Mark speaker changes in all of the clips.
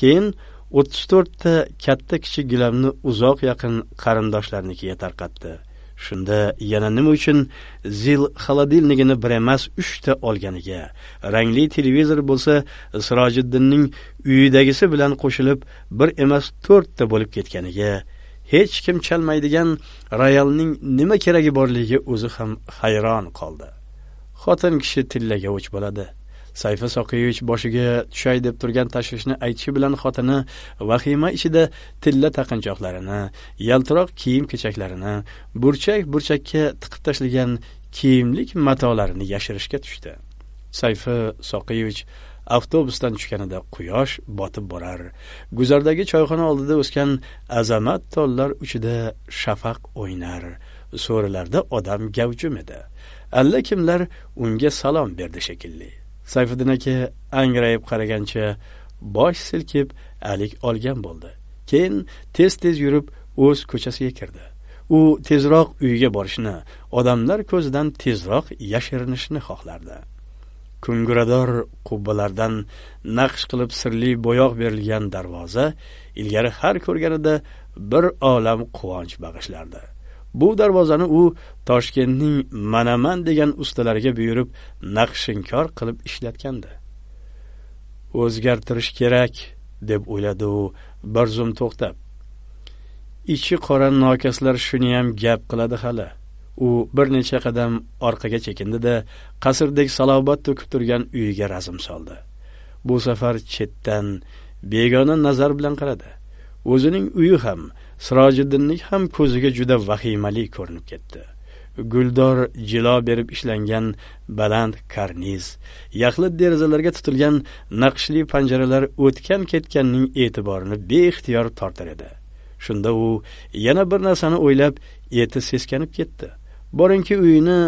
Speaker 1: keyin o'ttiz to'rtta katta kichik gilamni uzoq yaqin qarindoshlarnikiga tarqatdi shunda yana nima uchun zil xolodilnigini bir emas uchta olganiga rangli televizor bo'lsa sirojiddinning uyidagisi bilan qo'shilib bir emas to'rtta bo'lib ketganiga hech kim chalmaydigan royalning nima keragi borligiga o'zi ham hayron qoldi xotin kishi tillaga o'ch bo'ladi sayfi soqiyevich boshiga tushay deb turgan tashvishni aytishi bilan xotini vahima ichida tilla taqinchoqlarini yaltiroq kiyim kechaklarini burchak burchakka tiqib tashlagan kiyimlik matolarini yashirishga tushdi sayfi soqiyevich avtobusdan tushganida quyosh botib borar guzardagi choyxona oldida o'sgan azamat tollar uchida shafaq o'ynar so'rilarda odam gavjum edi allakimlar unga salom berdi shekilli sayfiddin aka angrayib qaragancha bosh silkib alik olgan bo'ldi keyin tez tez yurib o'z ko'chasiga kirdi u tezroq uyiga borishni odamlar ko'zidan tezroq yashirinishni xohlardi kungurador qubbalardan naqsh qilib sirli bo'yoq berilgan darvoza ilgari har ko'rganida bir olam quvonch bag'ishlardi bu darvozani u toshkentning manaman degan ustalariga buyurib naqshinkor qilib ishlatgandi o'zgartirish kerak deb o'yladi u bir zum to'xtab ichi qora nokaslar shuni ham gap qiladi hali u bir necha qadam orqaga chekindi da qasrdek salobat to'kib turgan uyiga razm soldi bu safar chetdan begona nazar bilan qaradi o'zining uyi ham sirojiddinning ham ko'ziga juda vahimali ko'rinib ketdi guldor jilo berib ishlangan baland karniz yaxlit derazalarga tutilgan naqshli panjaralar o'tgan ketganning e'tiborini beixtiyor tortar edi shunda u yana bir narsani o'ylab eti seskanib ketdi boringki uyini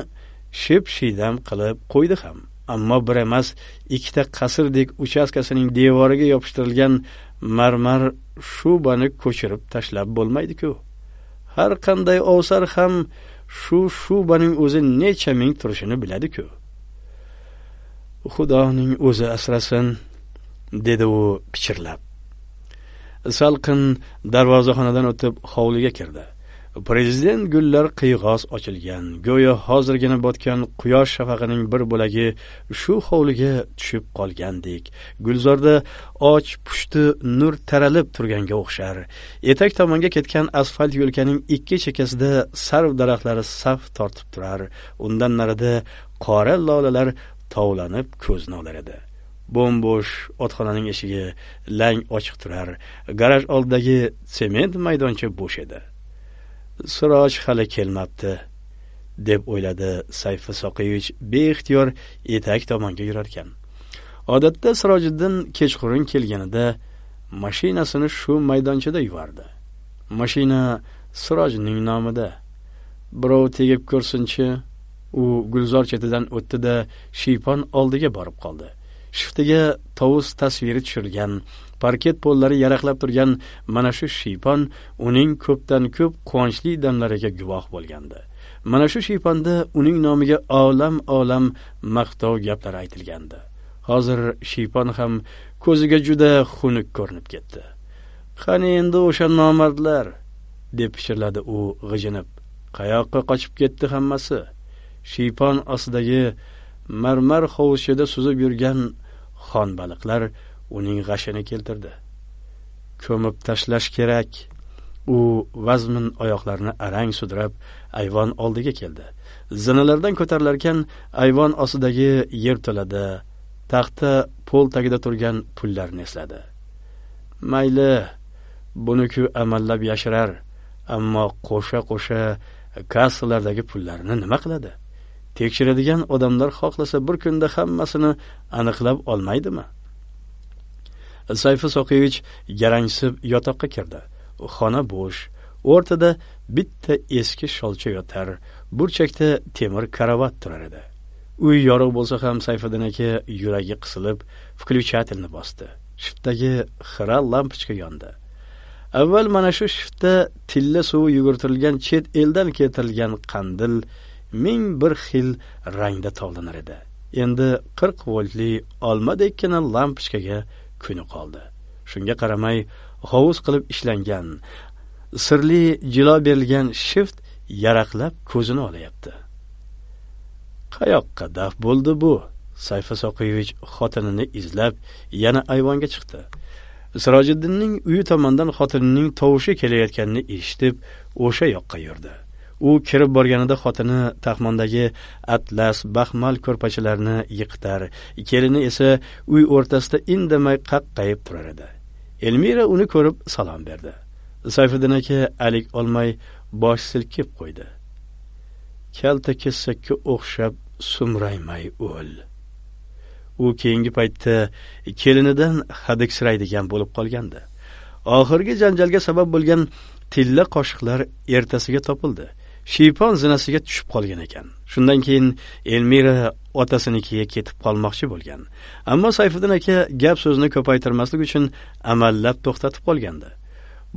Speaker 1: ship shiydam qilib qo'ydi ham ammo bir emas ikkita qasrdek uchastkasining devoriga yopishtirilgan marmar shubani ko'chirib tashlab bo'lmaydi-ku. Har qanday ovsar ham shu shubaning o'zi necha ming turishini biladi-ku. Xudoning o'zi asrasin, dedi u pichirlab. Salqin darvozaxonadan o'tib hovliga kirdi. prezident gullar qiyg'os ochilgan go'yo hozirgina botgan quyosh shafag'ining bir bo'lagi shu hovliga tushib qolgandek gulzorda och pushti nur taralib turganga o'xshar etak tomonga ketgan asfalt yo'lkaning ikki chekkasida sarv daraxtlari saf tortib turar undan narida qora lolalar tovlanib ko'zni olar edi bo'mbo'sh otxonaning eshigi lang ochiq turar garaj oldidagi sement maydoncha bo'sh edi siroj hali kelmabdi deb o'yladi sayfi soqiyevich beixtiyor etak tomonga yurarkan odatda sirojiddin kechqurun kelganida mashinasini shu maydonchada yuvardi mashina sirojning nomida birov tegib ko'rsinchi u gulzor chetidan o'tdi shiypon oldiga borib qoldi shiftiga tovus tasviri tushirilgan parket pollari yaraqlab turgan mana shu shiypon uning ko'pdan ko'p quvonchli damlariga guvoh bo'lgandi mana shu shiyponda uning nomiga olam olam maqtov gaplar aytilgandi hozir shiypon ham ko'ziga juda xunuk ko'rinib ketdi qani endi o'sha nomardlar deb pichirladi u g'ijinib qayoqqa qochib ketdi hammasi shiypon ostidagi marmar hovuzchada suzib yurgan xon baliqlar uning g'ashini keltirdi ko'mib tashlash kerak u vazmin oyoqlarini arang sudrab ayvon oldiga keldi zinalardan ko'tarilarkan ayvon ostidagi yerto'lada taxta po'l tagida turgan pullarni esladi mayli buniku amallab yashirar ammo qo'sha qo'sha kassalardagi pullarni nima qiladi tekshiradigan odamlar xohlasa bir kunda hammasini aniqlab olmaydimi sayfi soqiyevich yarangsib yotoqqa kirdi xona bo'sh o'rtada bitta eski sholcha yotar burchakda temir karavot turar edi uy yorug' bo'lsa ham Sayfidan aka yuragi qisilib включательni bosdi shiftdagi xira lampochka yondi avval mana shu shiftda tilla suvi yugurtirilgan chet eldan keltirilgan qandil ming bir xil rangda tovlanar edi endi 40 voltli olmadekkina lampochkaga kuni qoldi shunga qaramay hovuz qilib ishlangan sirli jilo berilgan shift yaraqlab ko'zini olayapti qayoqqa daf bo'ldi bu sayfa soqiyevich xotinini izlab yana ayvonga chiqdi sirojiddinning uyi tomondan xotinining tovushi kelayotganini eshitib o'sha yoqqa yurdi u kirib borganida xotini taxmondagi atlas baxmal ko'rpachalarni yiqitar kelini esa uy o'rtasida indamay qaqqayib turar edi elmira uni ko'rib salom berdi sayfiddin aka alik olmay bosh silkib qo'ydi kalta kesakka o'xshab sumraymay o'l u keyingi paytda kelinidan hadiksiraydigan bo'lib qolgandi oxirgi janjalga sabab bo'lgan tilla qoshiqlar ertasiga topildi shiypon zinasiga tushib qolgan ekan shundan keyin elmira otasinikiga ketib qolmoqchi bo'lgan ammo sayfiddin aka gap so'zni ko'paytirmaslik uchun amallab to'xtatib qolgandi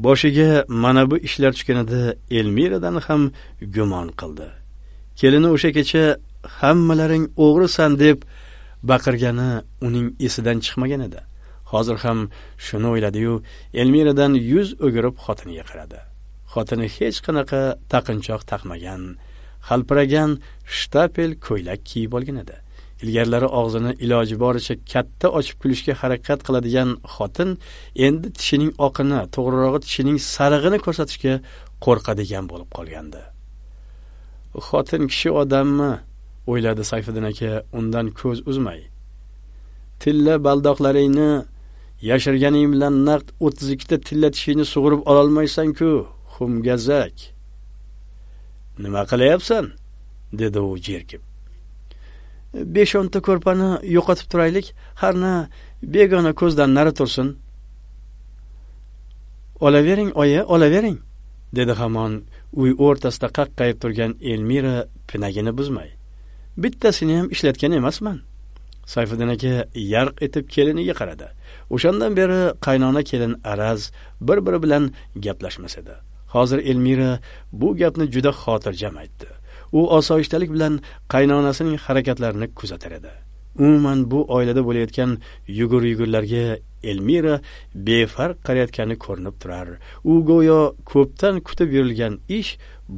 Speaker 1: boshiga mana bu ishlar tushganida elmiradan ham gumon qildi kelini o'sha kecha hammalaring o'g'risan deb baqirgani uning esidan chiqmagan edi hozir ham shuni o'yladiyu elmiradan yuz o'girib xotiniga qaradi xotini hech qanaqa taqinchoq taqmagan xalpiragan shtapel ko'ylak kiyib olgan edi ilgarilari og'zini iloji boricha katta ochib kulishga harakat qiladigan xotin endi tishining oqini to'g'rirog'i tishining sarig'ini ko'rsatishga qo'rqadigan bo'lib qolgandi xotin kishi odammi o'yladi sayfiddin aka undan ko'z uzmay tilla baldoqlaringni yashirganing bilan naqd o'ttiz ikkita tilla tishingni sug'urib ololmaysanku xumgazak nima qilyapsan dedi u jerkib besh o'nta ko'rpani yo'qotib turaylik harna begona ko'zdan nari tursin olavering oyi olavering dedi hamon uy o'rtasida qaqqayib turgan elmira pinagini buzmay bittasini ham ishlatgan emasman sayfiddin aka yarq etib keliniga qaradi o'shandan beri qaynona kelin araz bir biri bilan gaplashmas edi hozir elmira bu gapni juda xotirjam aytdi u osoyishtalik bilan qaynonasining harakatlarini kuzatar edi umuman bu oilada bo'layotgan yugur yugurlarga elmira befarq qarayotgani ko'rinib turar u go'yo ko'pdan kutib yurilgan ish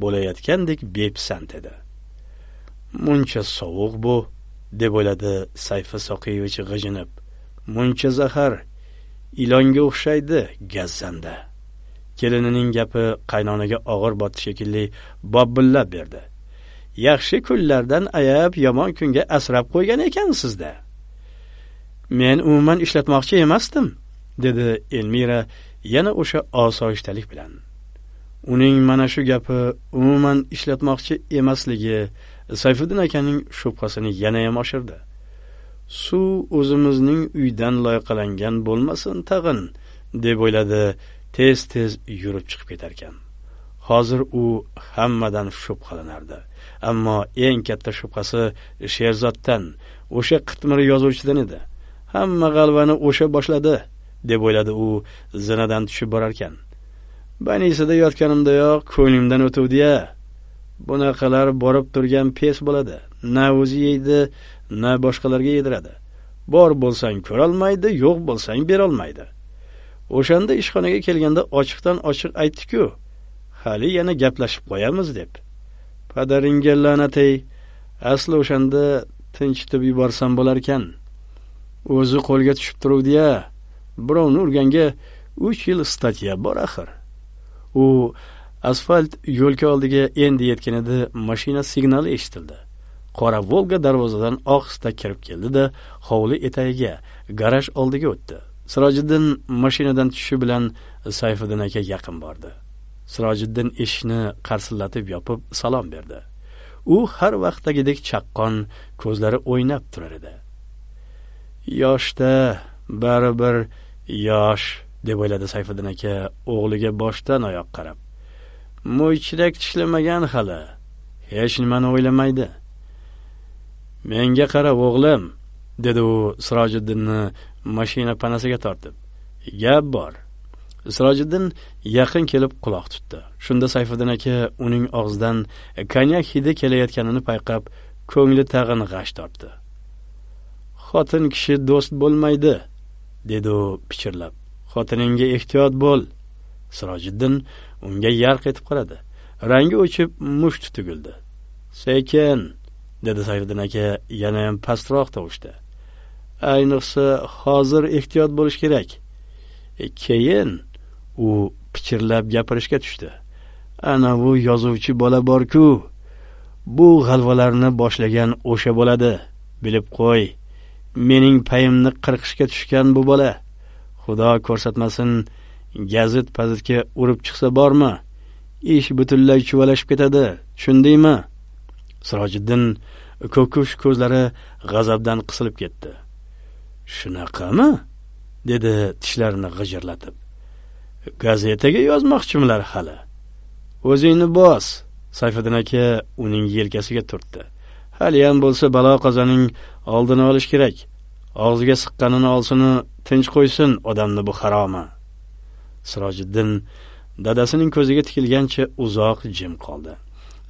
Speaker 1: bo'layotgandek bepisand edi muncha sovuq bu deb o'yladi sayfa soqiyevich g'ijinib muncha zahar ilonga o'xshaydi gazzanda kelinining gapi qaynonaga og'ir botdi shekilli bobbillab berdi yaxshi kunlardan ayab yomon kunga asrab qo'ygan ekansizda men umuman ishlatmoqchi emasdim dedi elmira yana o'sha osoyishtalik bilan uning mana shu gapi umuman ishlatmoqchi emasligi sayfiddin akaning shubhasini yanayam oshirdi suv o'zimizning uydan loyqalangan bo'lmasin tag'in deb o'yladi tez tez yurib chiqib ketarkan hozir u hammadan shubhalanardi qilinardi ammo eng katta shubhasi sherzoddan o'sha qitmir yozuvchidan edi hamma g'alvani o'sha boshladi deb o'yladi u zinadan tushib borarkan banisida yotganimdayoq ko'nglimdan o'tuvdi ya bunaqalar borib turgan pes bo'ladi na o'zi yeydi na boshqalarga yediradi bor bo'lsang ko'rolmaydi yo'q bo'lsang berolmaydi o'shanda ishxonaga kelganda ochiqdan ochiq aytdi-ku, hali yana gaplashib qo'yamiz deb. Padaringga ey asli o'shanda tinchitib yuborsam bo'lar ekan. O'zi qo'lga tushib turuvdi-ya. Birovni urganga 3 yil statya bor axir. U asfalt yo'lka oldiga endi edi mashina signali eshitildi. qora volga darvozadan ohista kirib keldi da hovli etagiga garaj oldiga o'tdi sirojiddin mashinadan tushishi bilan sayfiddin aka yaqin bordi sirojiddin eshikni qarsillatib yopib salom berdi u har vaqtdagidek chaqqon ko'zlari o'ynab turar edi yoshda baribir yosh deb o'yladi sayfiddin aka o'g'liga boshdan oyoq qarab mo'ychirak tishlamagan hali hech nimani o'ylamaydi menga qara o'g'lim dedi u sirojiddinni mashina panasiga tortib gap bor sirojiddin yaqin kelib quloq tutdi shunda sayfiddin aka uning og'zidan konyak hidi kelayotganini payqab ko'ngli tag'in g'ash tortdi xotin kishi do'st bo'lmaydi dedi u pichirlab xotiningga ehtiyot bo'l sirojiddin unga yarq etib qaradi rangi o'chib mushti tugildi sekin dedi sayfiddin aka yanayam pastroq tovushda ayniqsa hozir ehtiyot bo'lish kerak e, keyin u pichirlab gapirishga tushdi ana bu yozuvchi bola borku bu g'alvalarni boshlagan o'sha bo'ladi bilib qo'y mening payimni qirqishga tushgan bu bola xudo ko'rsatmasin gazit pazitga urib chiqsa bormi ish butunlay chuvalashib ketadi tushundingmi sirojiddin ko'kish ko'zlari g'azabdan qisilib ketdi shunaqami dedi tishlarini g'ijirlatib gazetaga yozmoqchimilar hali o'zingni bos sayfiddin aka uning yelkasiga turtdi haliyam bo'lsa balo qazaning oldini olish kerak og'ziga siqqanini olsin, tinch qo'ysin odamni bu haromi sirojiddin dadasining ko'ziga tikilgancha uzoq jim qoldi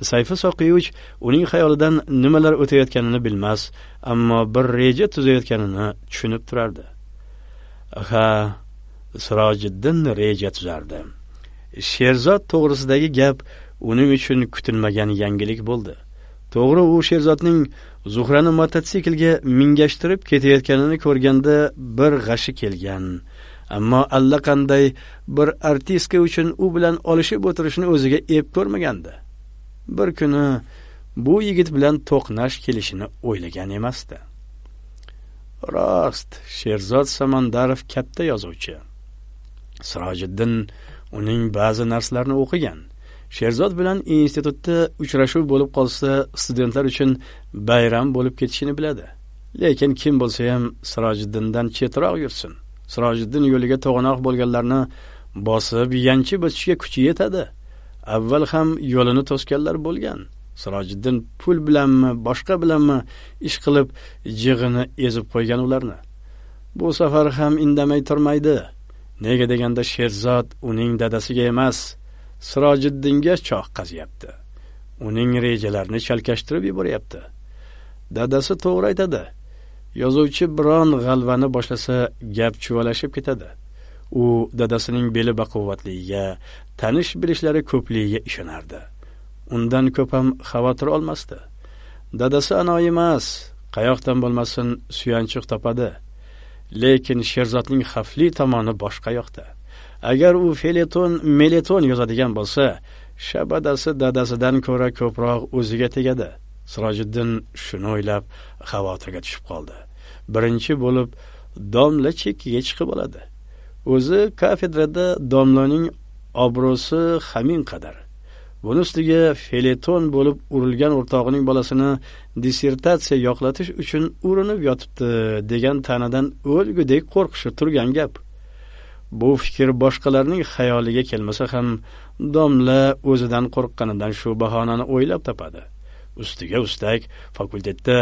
Speaker 1: sayfi soqiyevich uning xayolidan nimalar o'tayotganini bilmas ammo bir reja tuzayotganini tushunib turardi ha sirojiddin reja tuzardi sherzod to'g'risidagi gap uning uchun kutilmagan yangilik bo'ldi to'g'ri u sherzodning zuhrani mototsiklga mingashtirib ketayotganini ko'rganda bir g'ashi kelgan ammo allaqanday bir artistka uchun u bilan olishib o'tirishni o'ziga ep ko'rmagandi bir kuni bu yigit bilan to'qnash kelishini o'ylagan emasdi rost sherzod samandarov katta yozuvchi sirojiddin uning ba'zi narsalarini o'qigan sherzod bilan institutda uchrashuv bo'lib qolsa studentlar uchun bayram bo'lib ketishini biladi lekin kim bo'lsa ham sirojiddindan chetroq yursin sirojiddin yo'liga to'g'anoq bo'lganlarni bosib yanchib o'tishga kuchi yetadi avval ham yo'lini to'sganlar bo'lgan sirojiddin pul bilanmi boshqa bilanmi ish qilib jig'ini ezib qo'ygan ularni bu safar ham indamay turmaydi nega deganda sherzod uning dadasiga emas sirojiddinga choh qaziyapti uning rejalarini chalkashtirib yuboryapti dadasi to'g'ri aytadi yozuvchi biron g'alvani boshlasa gap chuvalashib ketadi u dadasining beli baquvvatligiga tanish bilishlari ko'pligiga ishonardi undan ko'p ham xavotir olmasdi dadasi ano emas qayoqdan bo'lmasin suyanchiq topadi lekin sherzodning xavfli tomoni boshqa yoqda agar u feleton meleton yozadigan bo'lsa shabadasi dadasidan ko'ra ko'proq o'ziga tegadi sirojiddin shuni o'ylab xavotirga tushib qoldi birinchi bo'lib domla chekkiga chiqib oladi o'zi kafedrada domlaning obro'si hamin qadar buni ustiga feleton bo'lib urilgan o'rtog'ining bolasini dissertatsiya yoqlatish uchun urinib yotibdi degan ta'nadan o'lgudek qo'rqishi turgan gap bu fikr boshqalarning xayoliga kelmasa ham domla o'zidan qo'rqqanidan shu bahonani o'ylab topadi ustiga ustak fakultetda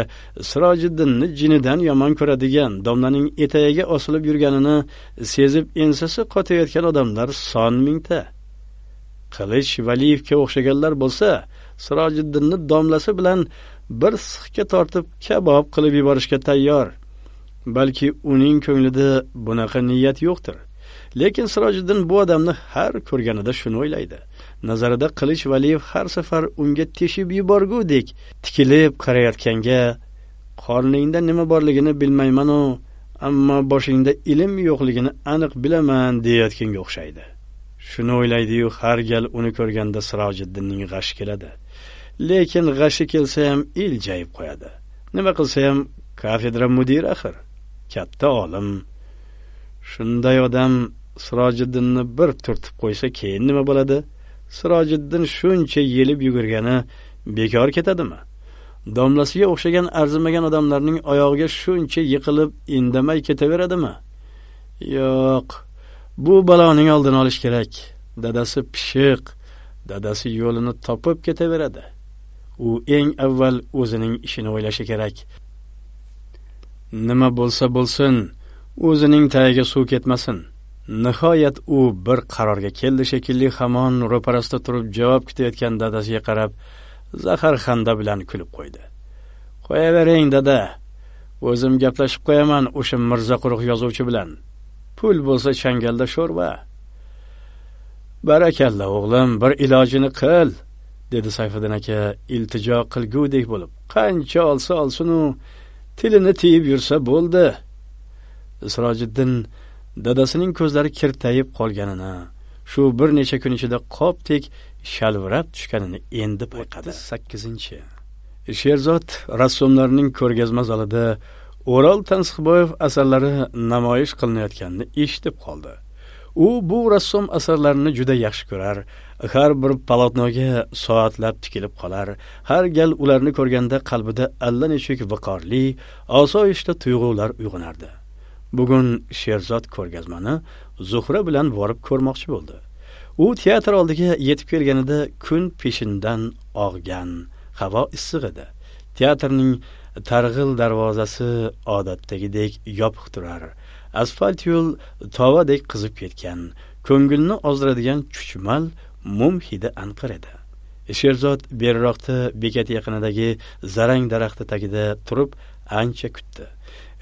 Speaker 1: sirojiddinni jinidan yomon ko'radigan domlaning etagiga osilib yurganini sezib ensasi qotayotgan odamlar son mingta qilich valiyevga o'xshaganlar bo'lsa sirojiddinni domlasi bilan bir sixga tortib kabob qilib yuborishga tayyor balki uning ko'nglida bunaqa niyat yo'qdir lekin sirojiddin bu odamni har ko'rganida shuni o'ylaydi nazarida qilich valiyev har safar unga teshib yuborgudek tikilib qarayotganga qorningda nima borligini bilmaymanu ammo boshingda ilm yo'qligini aniq bilaman deyayotganga o'xshaydi shuni o'ylaydiyu har gal uni ko'rganda sirojiddinning g'ashi keladi lekin g'ashi kelsa ham iljayib qo'yadi nima qilsa ham kafedra mudiri axir katta olim shunday odam sirojiddinni bir turtib qo'ysa keyin nima bo'ladi sirojiddin shuncha yelib yugurgani bekor ketadimi domlasiga o'xshagan arzimagan odamlarning oyog'iga shuncha yiqilib indamay ketaveradimi yo'q bu baloning oldini olish kerak dadasi pishiq dadasi yo'lini topib ketaveradi u eng avval o'zining ishini o'ylashi kerak nima bo'lsa bo'lsin o'zining tagiga suv ketmasin nihoyat u bir qarorga keldi shekilli hamon ro'parasida turib javob kutayotgan dadasiga qarab zahar xanda bilan kulib qo'ydi qo'yavering dada o'zim gaplashib qo'yaman o'sha mirza quruq yozuvchi bilan pul bo'lsa changalda sho'rva barakalla o'g'lim bir ilojini qil dedi sayfiddin aka iltijo qilgudek bo'lib qancha olsa olsinu tilini tiyib yursa bo'ldi isrojiddin dadasining ko'zlari kirtayib qolganini shu bir necha kun ichida qopdek shalvirab tushganini endi payqadi sakkizinchi sherzod rassomlarning ko'rgazma zalida o'ral tansiqboyev asarlari namoyish qilinayotganini eshitib qoldi u bu rassom asarlarini juda yaxshi ko'rar har bir palotnoga soatlab tikilib qolar har gal ularni ko'rganda qalbida allanechuk viqorli osoyishta tuyg'ular uyg'onardi bugun sherzod ko'rgazmani zuhra bilan borib ko'rmoqchi bo'ldi u teatr oldiga yetib kelganida kun peshindan og'gan havo issiq edi teatrning targ'il darvozasi odatdagidek yopiq turar asfalt yo'l tovadek qizib ketgan ko'ngilni ozdiradigan chuchmal mum hidi anqir edi sherzod beriroqda bekat yaqinidagi zarang daraxti tagida turib ancha kutdi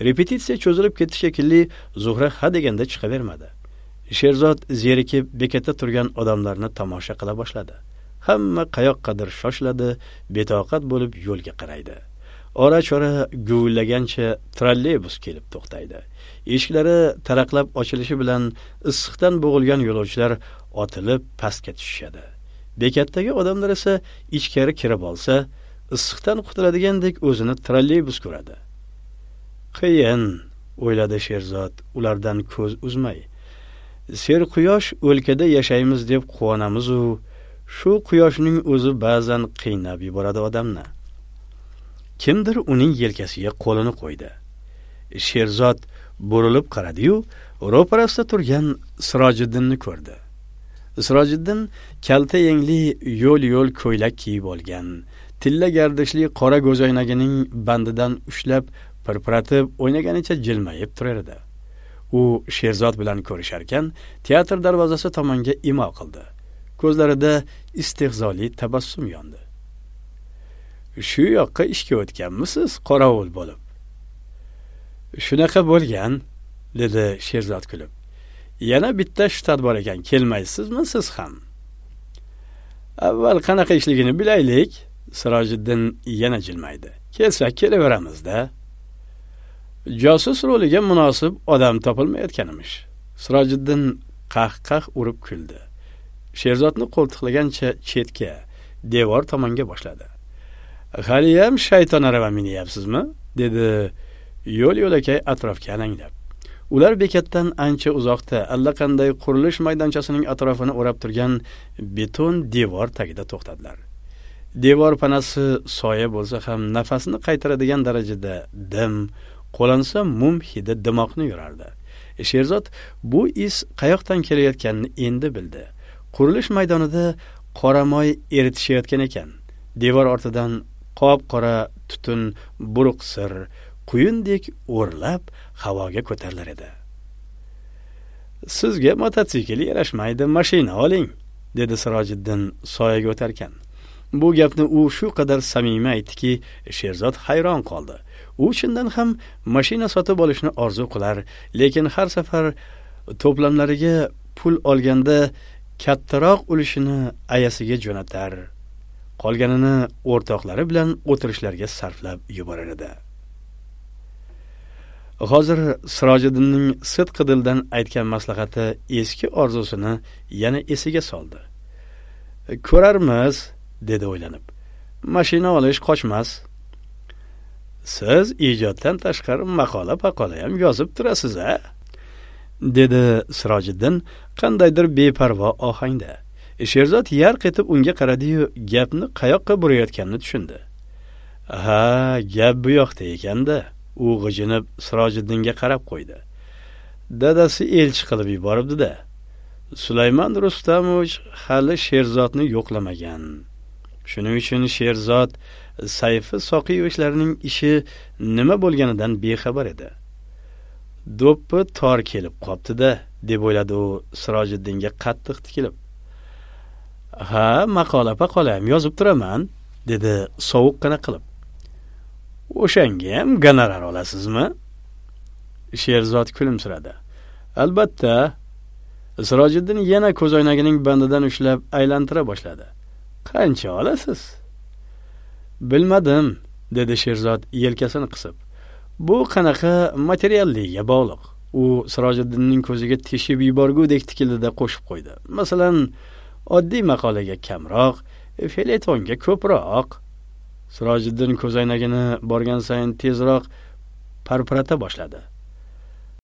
Speaker 1: repetitsiya cho'zilib ketdi shekilli zuhra ha hadeganda chiqavermadi sherzod zerikib bekatda turgan odamlarni tomosha qila boshladi hamma qayoqqadir shoshiladi betoqat bo'lib yo'lga qaraydi ora chora guvillagancha trolleybus kelib to'xtaydi eshiklari taraqlab ochilishi bilan issiqdan bo'g'ilgan yo'lovchilar otilib pastga tushishadi bekatdagi odamlar esa ichkari kirib olsa issiqdan qutuladigandek o'zini trolleybus ko'radi qiyin o'yladi sherzod ulardan ko'z uzmay ser quyosh o'lkada yashaymiz deb quvonamiz u shu quyoshning o'zi ba'zan qiynab yuboradi odamni kimdir uning yelkasiga qo'lini qo'ydi sherzod burilib qaradiyu ro'parasida turgan sirojiddinni ko'rdi sirojiddin kalta yengli yo'l yo'l ko'ylak kiyib olgan tilla gardishli qora go'zoynagining bandidan ushlab pirpiratib o'ynaganicha jilmayib turardi u sherzod bilan ko'risharkan teatr darvozasi tomonga imo qildi ko'zlarida istehzoli tabassum yondi shu yoqqa ishga o'tganmisiz qorovul bo'lib shunaqa bo'lgan dedi sherzod kulib yana bitta shtat bor ekan kelmaysizmi siz ham avval qanaqa ishligini bilaylik sirojiddin yana jilmaydi kelsak kelaveramizda josus roliga munosib odam topilmayotgan emish sirojiddin qah qah urib kuldi sherzodni qo'ltiqlagancha chetga devor tomonga boshladi haliyam shayton arava minyapsizmi dedi yo'l yo'lakay atrofga alanglab ular bekatdan ancha uzoqda allaqanday qurilish maydonchasining atrofini o'rab turgan beton devor tagida to'xtadilar devor panasi soya bo'lsa ham nafasni qaytaradigan darajada dim qo'lansa mum hidi dimoqni yurardi e, sherzod bu is qayoqdan kelayotganini endi bildi qurilish maydonida qoramoy eritishayotgan ekan devor ortidan qop qora tutun buruq sir quyundek o'rlab havoga ko'tarilar edi sizga mototsikl yarashmaydi mashina oling dedi sirojiddin soyaga o'tarkan bu gapni u shu qadar samimiy aytdiki sherzod hayron qoldi u chindan ham mashina sotib olishni orzu qilar lekin har safar to'plamlariga pul olganda kattaroq ulushini ayasiga jo'natar qolganini o'rtoqlari bilan o'tirishlarga sarflab yuborar edi hozir sirojiddinning sidqi dildan aytgan maslahati eski orzusini yana esiga soldi ko'rarmiz dedi o'ylanib mashina olish qochmas siz ijoddan tashqari maqola paqola ham yozib turasiz a dedi sirojiddin qandaydir beparvo ohangda sherzod yarq etib unga qaradiyu gapni qayoqqa burayotganini tushundi ha gap bu yoqda ekanda u g'ijinib sirojiddinga qarab qo'ydi dadasi elchi qilib yuboribdida sulaymon rustamovich hali sherzodni yo'qlamagan shuning uchun sherzod sayfi soqiyevichlarning ishi nima bo'lganidan bexabar edi do'ppi tor kelib da deb o'yladi u sirojiddinga qattiq tikilib ha maqola paqolam yozib turaman dedi sovuqqina qilib o'shanga ham gonorar olasizmi sherzod kulimsiradi albatta sirojiddin yana ko'zoynagining bandidan ushlab aylantira boshladi qancha olasiz bilmadim dedi sherzod yelkasini qisib bu qanaqa materialligiga bog'liq u sirojiddinning ko'ziga teshib yuborgudek tikildida qo'shib qo'ydi masalan oddiy maqolaga kamroq feletonga ko'proq sirojiddin ko'zoynagini borgan sayin tezroq parparata boshladi